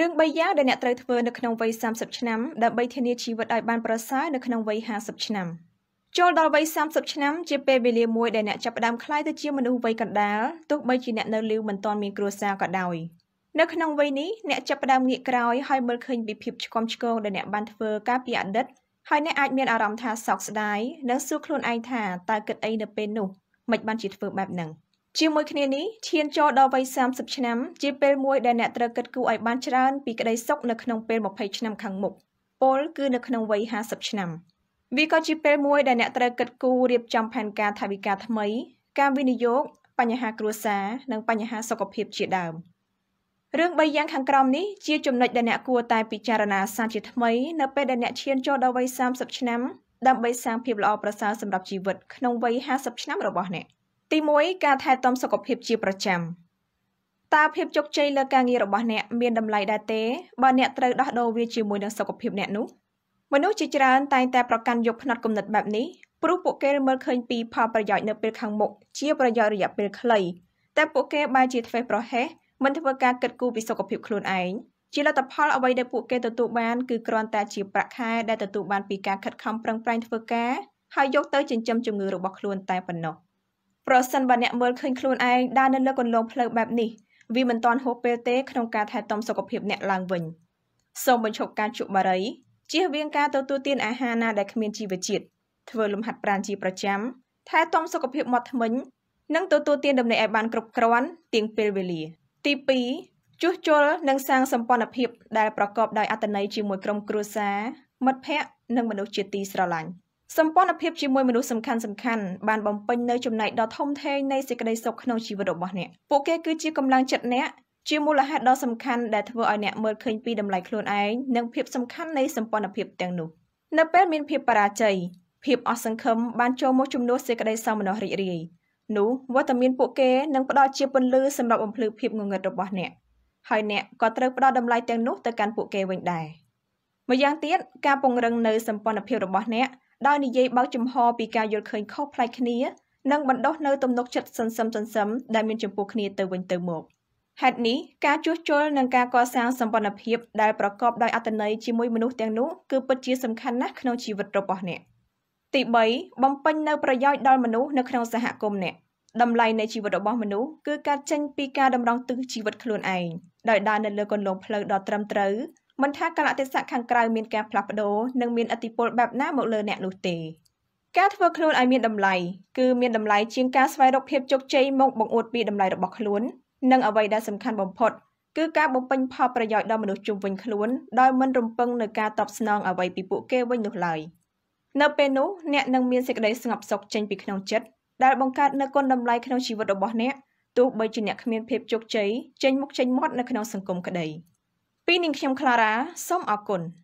រឿង3យ៉ាងដែលអ្នកត្រូវធ្វើនៅក្នុងវ័យ30ឆ្នាំដើម្បីធានាជីវិតឲ្យបានប្រសើរនៅក្នុងវ័យ50ឆ្នាំចូលដល់វ័យ30ឆ្នាំជាពេលវេលាមួយដែលអ្នកចាប់ផ្ដើមคล้ายទៅជាមនុស្សវ័យកណ្ដាលទោះបីជាអ្នកនៅលីវមិនទាន់មានគ្រួសារក៏ដោយនៅក្នុងវ័យនេះអ្នកចាប់ផ្ដើមងាកក្រោយហើយមើលឃើញពីភាពឆ្គាំឆ្គងដែលអ្នកបានធ្វើកាលពីអតីតហើយអ្នកអាច មានអារម្មណ៍ថាសោកស្ដាយនិងសួរខ្លួនឯងថាតើគិតអីនៅពេលនោះមិនបានជាធ្វើបែបហ្នឹង។ជាមួយគ្នានេះឈានចូលដល់វ័យ30ឆ្នាំជាពេលមួយដែលអ្នកត្រូវគិតគូរឲ្យបានច្រើនពីក្តីសុខនៅក្នុងពេល20ឆ្នាំខាងមុខពលគឺនៅក្នុងវ័យ50ឆ្នាំវាក៏ជាពេលមួយដែលអ្នកត្រូវគិតគូររៀបចំផែនការថវិកាថ្មី ការវិនិយោគបញ្ហាគ្រួសារនិងបញ្ហាសុខភាពជាដើមរឿង៣យ៉ាងខាងក្រោមនេះជាចំណុចដែលអ្នកគួរតែពិចារណាសាជាថ្មីនៅពេលដែលអ្នកឈានចូលដល់វ័យ30ឆ្នាំដើម្បីសាងភាពល្អប្រសើរសម្រាប់ជីវិតក្នុងវ័យ50ឆ្នាំរបស់អ្នក។ទី1ការថែទាំសុខភាពជាប្រចាំតើភាពជោគជ័យលើការងាររបស់អ្នកមានតម្លៃដែរទេបើអ្នកត្រូវដោះដូរវាជាមួយនឹងសុខភាពអ្នកនោះមនុស្សជាច្រើនតែងតែប្រកាន់យកផ្នត់គំនិតបែបនេះព្រោះពួកគេមើលឃើញពីផលប្រយោជន៍នៅពេលខាងមុខជាប្រយោជន៍រយៈពេលខ្លីតែពួកគេបែរជាធ្វេសប្រហែសមិនធ្វើការគិតគូរពីសុខភាពខ្លួនឯងជាលទ្ធផលអ្វីដែលពួកគេទទួលបាន គឺគ្រាន់តែជាប្រាក់ខែដែលទទួលបានពីការខិតខំប្រឹងប្រែងធ្វើការហើយយកទៅចិញ្ចឹមជំងឺរបស់ខ្លួនតែប៉ុណ្ណោះ។ប្រសិនបើអ្នកមើលឃើញខ្លួនឯងដើរនៅលើគន្លងផ្លូវបែបនេះវាមិនទាន់ហួសពេលទេក្នុងការថែទាំសុខភាពអ្នកឡើងវិញសូមបញ្ឈប់ការជក់បារីជៀសវាងការទទួលទានអាហារណាដែលគ្មានជីវជាតិធ្វើលំហាត់ប្រាណជាប្រចាំថែទាំសុខភាពមាត់ធ្មេញនិងទទួលទានដំណេកឲ្យបានគ្រប់គ្រាន់ទៀងពេលវេលាទី2ជួសជុលនិងសាងសម្ព័ន្ធភាពដែលប្រកបដោយអត្ថន័យជាមួយក្រុមគ្រួសារមិត្តភ័ក្តិនិងមនុស្សជាទីស្រឡាញ់សម្ព័ន្ធភាពជាមួយមនុស្សសំខាន់សំខាន់បានបំពេញនៅចំណែកដ៏ធំធេងនៃសេចក្តីសុខក្នុងជីវិតរបស់អ្នកពួកគេគឺជាកម្លាំងចិត្តអ្នកជាមូលហេតុដ៏សំខាន់ដែលធ្វើឲ្យអ្នកមើលឃើញពីតម្លៃខ្លួនឯងនិងភាពសំខាន់នៃសម្ព័ន្ធភាពទាំងនោះនៅពេលមានភាពបរាជ័យភាពអស់សង្ឃឹមបានចូលមកជំនួសសេចក្តីសោមនស្សរីករាយនោះវត្តមានពួកគេនឹងផ្ដល់ជាពន្លឺសម្រាប់បំភ្លឺភាពងងឹតរបស់អ្នកហើយអ្នកក៏ត្រូវផ្ដល់តម្លៃទាំងនោះទៅកាន់ពួកគេវិញដែរម្យ៉ាងទៀតការពង្រឹងនៅសម្ព័ន្ធភាពរបស់អ្នកដោយនិយាយបើកចំហពីការយល់ឃើញខុសប្លែកគ្នានិងបណ្ដុះនៅទំនុកចិត្តសន្សឹមសន្សឹមដែលមានចំពោះគ្នាទៅវិញទៅមកហេតុនេះការជួសជុលនិងការកសាងសម្ព័ន្ធភាព ដែលប្រកបដោយអត្ថន័យជាមួយមនុស្សទាំងនោះគឺពិតជាសំខាន់ណាស់ក្នុងជីវិតរបស់អ្នកទី3បំពេញនៅប្រយោជន៍ដល់មនុស្សនៅក្នុងសហគមន៍អ្នកតម្លៃនៃជីវិតរបស់មនុស្សគឺការចេញពីការតម្រង់ទិសជីវិតខ្លួនឯងដោយដើរនៅលើគន្លងផ្លូវដ៏ត្រឹមត្រូវមិនថាកលតិសៈខាងក្រៅមានការផ្លាស់ប្ដូរនិងមានអតិពលបែបណាមកលើអ្នកនោះទេការធ្វើខ្លួនឲ្យមានតម្លៃគឺមានតម្លៃជាងការស្វែងរកភាពជោគជ័យមកបង្អួតពីតម្លៃរបស់ខ្លួននិងអ្វីដែលសំខាន់បំផុត គឺការបំពេញផលប្រយោជន៍ដល់មនុស្សជុំវិញខ្លួន ដោយមិនរំពឹងនឹងការតបស្នងអ្វីពីពួកគេវិញនោះឡើយនៅពេលនោះអ្នកនឹងមានសេចក្តីស្ងប់សុខចេញពីក្នុងចិត្តដែលបង្កើតនូវគុណតម្លៃក្នុងជីវិតរបស់អ្នកទោះបីជាអ្នកគ្មានភាពជោគជ័យចេញមុខចេញមាត់នៅក្នុងសង្គមក្តី។ពីនាងខ្ញុំខ្លារ៉ាសូមអរគុណ។